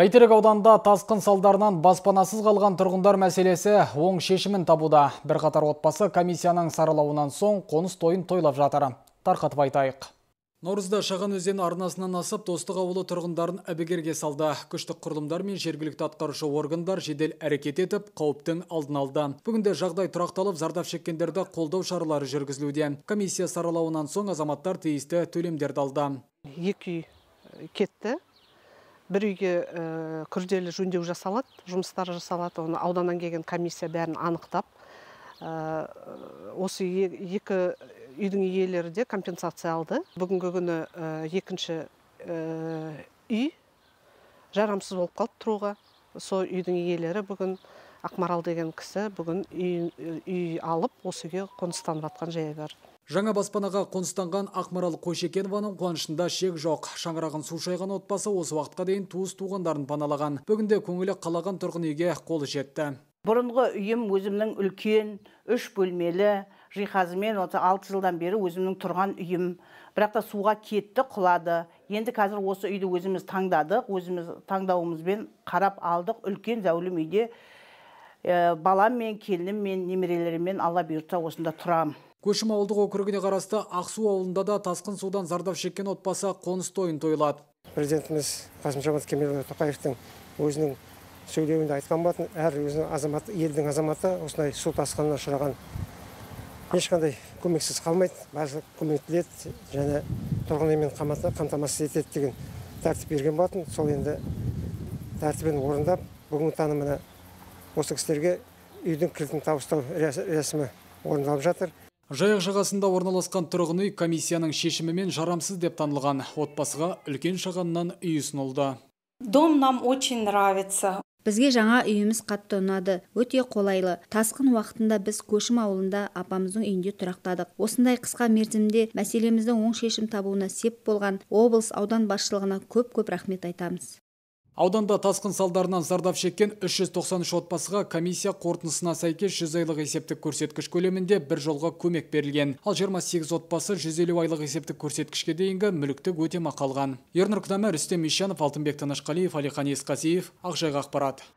Бәйтерек ауданда тасқын салдарынан баспанасыз қалған тұрғындар мәселесі оң шешімін табуда. Бір қатар отбасы комиссияның саралауынан соң қоныс тойын тойлап жатыр. Тарқатып айтайық. Наурызда Шаған өзен арнасынан асып, достық ауылы тұрғындарын әбігерге салды. Күштік құрылымдар мен жергілікті атқарушы органдар жедел әрекет етіп, қауіптің алдын алды. Бүгінде жағдай тұрақталып, зардап шеккендерді қолдау шаралары жүргізілуде. Комиссия саралауынан соң азаматтар тиісті төлемдерді алды. Екі кетті бір үйге э, күрделі жөндеу жасалады жұмыстар жасалады оны ауданнан келген комиссия бәрін анықтап э, осы екі үйдің иелері де компенсация алды бүгінгі күні э, екінші үй жарамсыз болып қалды тұруға сол үйдің иелері бүгін ақмарал деген кісі бүгін үй, алып осы үйге қоныстанып жатқан жайы бар Жаңа баспанаға қоныстанған Ақмарал Қойшекенованың қуанышында шек жоқ. Шаңырағын су шайған отбасы осы уақытқа дейін туыс туғандарын паналаған. Бүгінде көңілі қалаған тұрғын үйге қолы жетті. Бұрынғы үйім өзімнің үлкен, үш бөлмелі жиһазымен осы алты жылдан бері өзімнің тұрған үйім. Бірақ та суға кетті, құлады. Енді қазір осы үйді өзіміз таңдадық, өзіміз таңдауымызбен қарап алдық. Үлкен зәулім үйде ә, балам мен келінім мен немерелеріммен алла бұйыртса осында тұрамын көшім ауылдық округіне қарасты ақсу ауылында да тасқын судан зардап шеккен отбасы қоныс тойын тойлады президентіміз қасым жомарт кемелұлы тоқаевтың өзінің сөйлеуінде айтқан болатын әр өзінің азамат елдің азаматы осындай су тасқынына ұшыраған ешқандай көмексіз қалмайды барлық көмек тіледі және тұрғын үймен қамтамасыз етеді деген тәртіп берген болатын сол енді тәртібін орындап бүгінгі таңда міне осы кісілерге үйдің кілтін табыстау рәсімі орындалып жатыр жайық жағасында орналасқан тұрғын үй комиссияның шешімімен жарамсыз деп танылған отбасыға үлкен шағаннан үй ұсынылды дом нам очень нравится Бізге жаңа үйіміз қатты ұнады. Өте қолайлы. Тасқын уақытында біз көшім ауылында апамыздың үйінде тұрақтадық. Осындай қысқа мерзімде мәселеміздің оң шешім табуына сеп болған облыс аудан басшылығына көп-көп рахмет айтамыз ауданда тасқын салдарынан зардап шеккен 393 отбасыға комиссия қорытындысына сәйкес 100 айлық есептік көрсеткіш көлемінде бір жолға көмек берілген ал 28 отбасы 150 айлық есептік көрсеткішке дейінгі мүліктік өтемақы мақалған. ернұр күнәмә рүстем ишанов алтынбек тынышқалиев Алихан есқазиев Ақжайға ақпарат